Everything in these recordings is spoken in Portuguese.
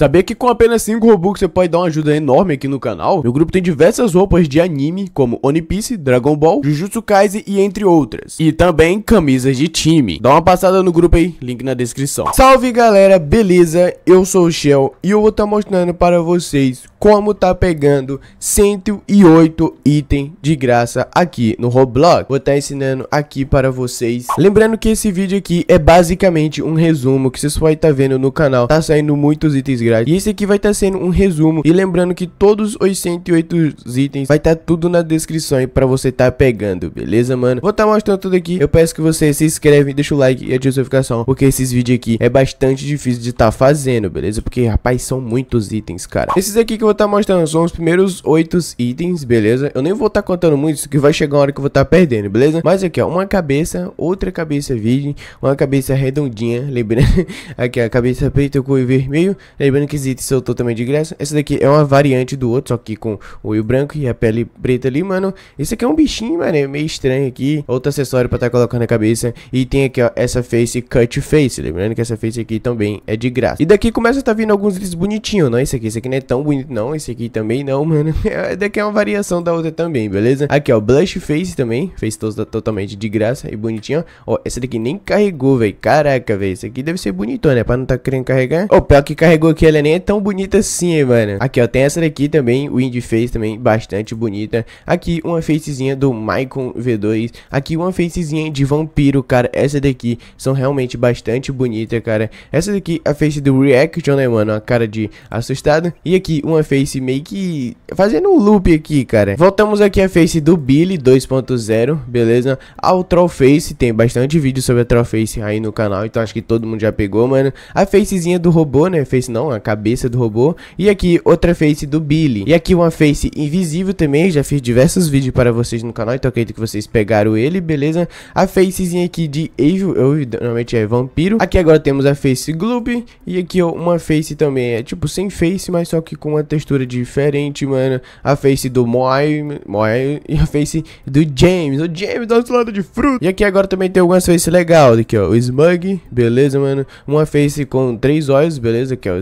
Saber que com apenas 5 Robux você pode dar uma ajuda enorme aqui no canal? Meu grupo tem diversas roupas de anime, como One Piece, Dragon Ball, Jujutsu Kaisen e entre outras. E também camisas de time. Dá uma passada no grupo aí, link na descrição. Salve galera, beleza? Eu sou o Shell e eu vou estar tá mostrando para vocês como tá pegando 108 itens de graça aqui no Roblox. Vou estar tá ensinando aqui para vocês. Lembrando que esse vídeo aqui é basicamente um resumo que vocês podem estar tá vendo no canal. Tá saindo muitos itens grátis. E esse aqui vai estar tá sendo um resumo. E lembrando que todos os 108 itens vai estar tá tudo na descrição aí pra você tá pegando, beleza, mano? Vou estar tá mostrando tudo aqui. Eu peço que você se inscreve, deixa o like e ative a notificação, porque esses vídeos aqui é bastante difícil de estar tá fazendo, beleza? Porque, rapaz, são muitos itens, cara. Esses aqui que eu vou estar tá mostrando são os primeiros 8 itens, beleza? Eu nem vou estar tá contando muito, que vai chegar uma hora que eu vou estar perdendo, beleza? Mas aqui, ó, uma cabeça, outra cabeça virgem, uma cabeça redondinha, lembrando aqui a cabeça com o vermelho, lembrando lembrando que existe esse tô também de ingresso. Essa daqui é uma variante do outro, só que com o olho branco e a pele preta ali, mano. Esse aqui é um bichinho, mano, é meio estranho aqui. Outro acessório pra tá colocando na cabeça. E tem aqui, ó, essa face cut face. Lembrando que essa face aqui também é de graça. E daqui começa a tá vindo alguns itens bonitinhos, não? Esse aqui, esse aqui não é tão bonito, não. Esse aqui também não, mano. É, daqui é uma variação da outra também, beleza? Aqui, ó, blush face também. Face totalmente de graça e bonitinho. Ó, essa daqui nem carregou, velho. Caraca, velho. Isso aqui deve ser bonitão, né? Pra não tá querendo carregar. Ó, pior que carregou aqui que ela nem é tão bonita assim, mano. Aqui, ó, tem essa daqui também, o Indie Face também, bastante bonita. Aqui, uma facezinha do Maicon V2. Aqui, uma facezinha de Vampiro, cara. Essa daqui são realmente bastante bonitas, cara. Essa daqui, a face do Reaction, né, mano? A cara de assustado. E aqui, uma face meio que fazendo um loop aqui, cara. Voltamos aqui a face do Billy 2.0, beleza? Ao Troll Face, tem bastante vídeo sobre a Troll Face aí no canal, então acho que todo mundo já pegou, mano. A facezinha do robô, né? Face não, a cabeça do robô. E aqui outra face do Billy. E aqui uma face invisível também, já fiz diversos vídeos para vocês no canal, então acredito que vocês pegaram ele, beleza? A facezinha aqui de Evil, eu, normalmente é vampiro. Aqui agora temos a face Gloob e aqui ó, uma face também, é tipo sem face, mas só que com uma textura diferente, mano. A face do Moai, Moai e a face do James, o James do outro lado de fruta. E aqui agora também tem algumas faces legais, aqui ó, o Smug, beleza, mano? Uma face com três olhos, beleza, que é o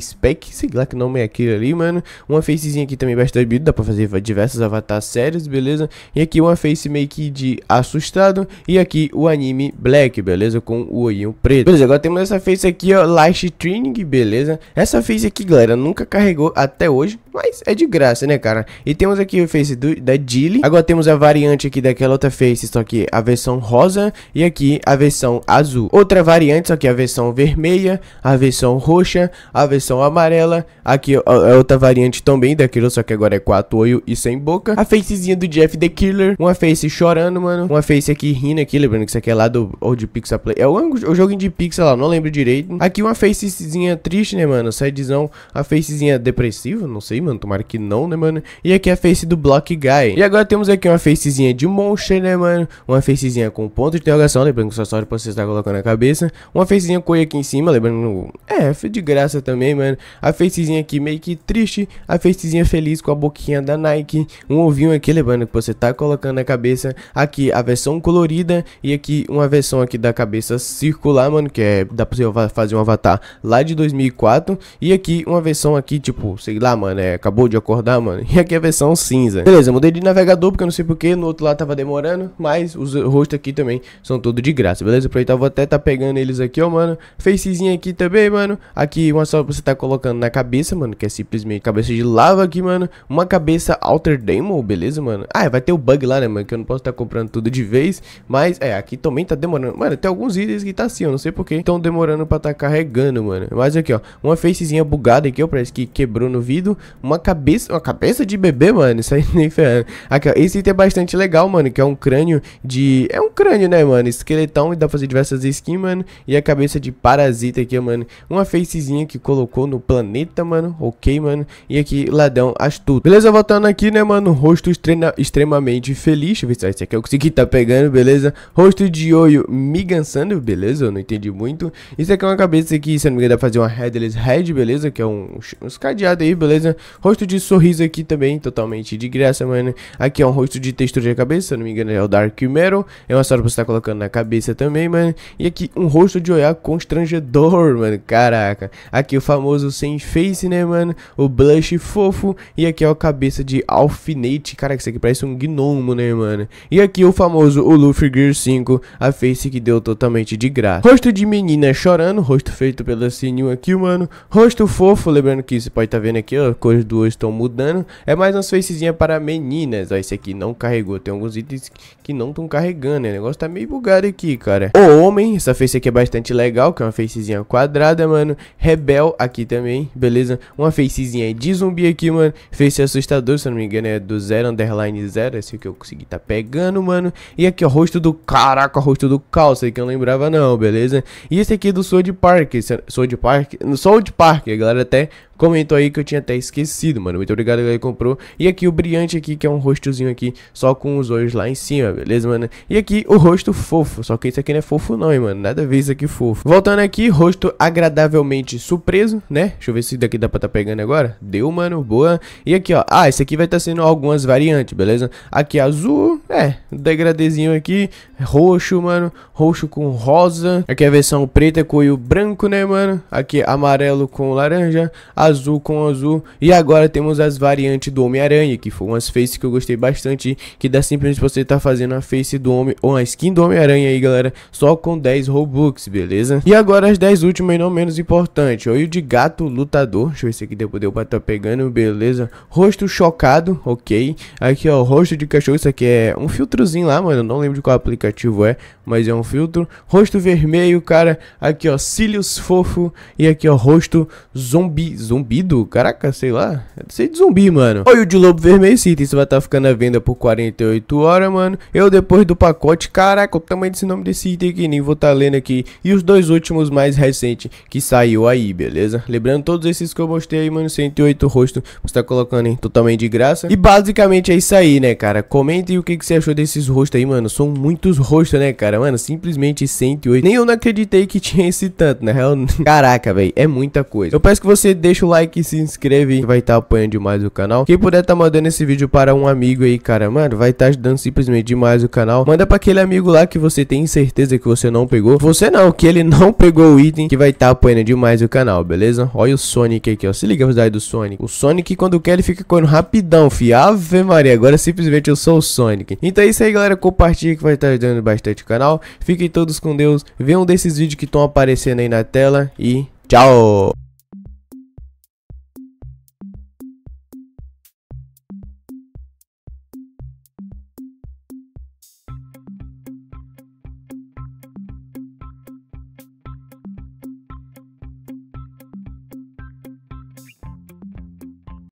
Spec, sei lá que nome é aquele ali, mano. Uma facezinha aqui também bastante bonita, dá pra fazer diversos avatares sérios, beleza? E aqui uma face make de assustado. E aqui o anime Black, beleza? Com o olhinho preto. Beleza, agora temos essa face aqui, ó, Light Training, beleza? Essa face aqui, galera, nunca carregou até hoje. Mas é de graça, né, cara? E temos aqui o face do, da Dilly. Agora temos a variante aqui daquela outra face, só que a versão rosa. E aqui a versão azul. Outra variante, só que a versão vermelha, a versão roxa, a versão amarela. Aqui a, a é outra variante também daquilo, só que agora é com a e sem boca. A facezinha do Jeff The Killer. Uma face chorando, mano. Uma face aqui rindo aqui, lembrando que isso aqui é lá do ou de Pixar Play. É o, o joguinho de Pixar lá, não lembro direito. Aqui uma facezinha triste, né, mano? Sadizão. A facezinha depressiva, não sei mano. Tomara que não, né, mano? E aqui é a face do Block Guy. E agora temos aqui uma facezinha de Monster, né, mano? Uma facezinha com ponto de interrogação, lembrando que só sorte pra você estar tá colocando na cabeça. Uma facezinha coi aqui em cima, lembrando... É, foi de graça também, mano. A facezinha aqui meio que triste. A facezinha feliz com a boquinha da Nike. Um ovinho aqui, lembrando que você tá colocando na cabeça. Aqui a versão colorida. E aqui uma versão aqui da cabeça circular, mano. Que é... Dá pra você fazer um avatar lá de 2004. E aqui uma versão aqui, tipo, sei lá, mano. É acabou de acordar, mano. E aqui é a versão cinza. Beleza, mudei de navegador porque eu não sei porquê, no outro lado tava demorando, mas os rostos aqui também são todos de graça, beleza? Aproveitar, vou até tá pegando eles aqui, ó, mano. Facezinho aqui também, mano. Aqui uma só você tá colocando na cabeça, mano, que é simplesmente cabeça de lava aqui, mano. Uma cabeça Alter demo beleza, mano? Ah, vai ter o bug lá, né, mano, que eu não posso estar tá comprando tudo de vez, mas é, aqui também tá demorando. Mano, tem alguns itens que tá assim, eu não sei porquê, tão demorando pra tá carregando, mano. Mas aqui, ó, uma facezinha bugada aqui, ó, parece que quebrou no vidro, uma cabeça, uma cabeça de bebê, mano, isso aí nem ferrando. Aqui, ó, esse item é bastante legal, mano, que é um crânio de... É um crânio, né, mano? Esqueletão e dá pra fazer diversas skins, mano. E a cabeça de parasita aqui, mano. Uma facezinha que colocou no planeta, mano. Ok, mano. E aqui, ladrão astuto. Beleza, voltando aqui, né, mano? Rosto estrena, extremamente feliz. Deixa eu ver se esse aqui eu é consegui tá pegando, beleza? Rosto de olho me gançando beleza? Eu não entendi muito. Isso aqui é uma cabeça que, se não me engano, dá pra fazer uma headless head, beleza? Que é um, uns cadeados aí, beleza? Rosto de sorriso aqui também, totalmente de graça, mano. Aqui é um rosto de textura de cabeça, se não me engano é o Dark Metal. É uma história pra você estar tá colocando na cabeça também, mano. E aqui um rosto de olhar constrangedor, mano. Caraca. Aqui o famoso sem face, né, mano? O blush fofo. E aqui é a cabeça de alfinete. Cara, isso aqui parece um gnomo, né, mano? E aqui o famoso o Luffy Gear 5, a face que deu totalmente de graça. Rosto de menina chorando, rosto feito pelo Sininho aqui, mano. Rosto fofo, lembrando que você pode estar tá vendo aqui, ó, coisa as duas estão mudando. É mais uma facezinha para meninas. Ó, esse aqui não carregou. Tem alguns itens que não estão carregando. Né? O negócio tá meio bugado aqui, cara. O homem, essa face aqui é bastante legal, que é uma facezinha quadrada, mano. Rebel aqui também, beleza? Uma facezinha de zumbi aqui, mano. Face assustador, se eu não me engano, é do zero underline zero Esse que eu consegui tá pegando, mano. E aqui, ó, rosto do... Caraca, rosto do calça, que eu não lembrava não, beleza? E esse aqui é do Sword Park. Sword Park... Sword Park, a galera até comentou aí que eu tinha até esquecido, mano. Muito obrigado, galera, que comprou. E aqui o brilhante aqui, que é um rostozinho aqui, só com os olhos lá em cima, beleza, mano? E aqui o rosto fofo, só que isso aqui não é fofo não, hein, mano. Nada a ver isso aqui fofo. Voltando aqui, rosto agradavelmente surpreso, né? Deixa eu ver se daqui dá pra tá pegando agora. Deu, mano, boa. E aqui, ó. Ah, esse aqui vai estar tá sendo algumas variantes, beleza? Aqui azul, é, degradezinho aqui, roxo, mano, roxo com rosa. Aqui a versão preta é com o branco, né, mano? Aqui amarelo com laranja, azul azul com azul. E agora temos as variantes do Homem-Aranha, que foram as faces que eu gostei bastante, que dá simplesmente você tá fazendo a face do Homem, ou a skin do Homem-Aranha aí, galera, só com 10 Robux, beleza? E agora as 10 últimas e não menos importantes, olho de gato lutador, deixa eu ver se aqui deu pra tá pegando, beleza? Rosto chocado, ok? Aqui ó, rosto de cachorro, isso aqui é um filtrozinho lá, mano, não lembro de qual aplicativo é, mas é um filtro. Rosto vermelho, cara, aqui ó, cílios fofo, e aqui ó, rosto zumbi, zumbi zumbido, caraca, sei lá, é sei de zumbi, mano. Olha o de lobo vermelho, esse item vai estar tá ficando à venda por 48 horas, mano. Eu depois do pacote, caraca, o tamanho desse nome desse item aqui, nem vou estar tá lendo aqui. E os dois últimos mais recentes que saiu aí, beleza? Lembrando todos esses que eu mostrei aí, mano, 108 rosto, você tá colocando em totalmente de graça. E basicamente é isso aí, né, cara? Comentem o que, que você achou desses rostos aí, mano. São muitos rostos, né, cara? Mano, simplesmente 108. Nem eu não acreditei que tinha esse tanto, na real. Caraca, velho, é muita coisa. Eu peço que você deixe o like, e se inscreve, vai estar tá apoiando demais o canal. Quem puder tá mandando esse vídeo para um amigo aí, cara, mano, vai estar tá ajudando simplesmente demais o canal. Manda para aquele amigo lá que você tem certeza que você não pegou. Você não, que ele não pegou o item, que vai estar tá apoiando demais o canal, beleza? Olha o Sonic aqui, ó. Se liga a velocidade do Sonic. O Sonic, quando quer, ele fica correndo rapidão, fi. Ave Maria, agora simplesmente eu sou o Sonic. Então é isso aí, galera. Compartilha que vai estar tá ajudando bastante o canal. Fiquem todos com Deus. Vê um desses vídeos que estão aparecendo aí na tela e tchau!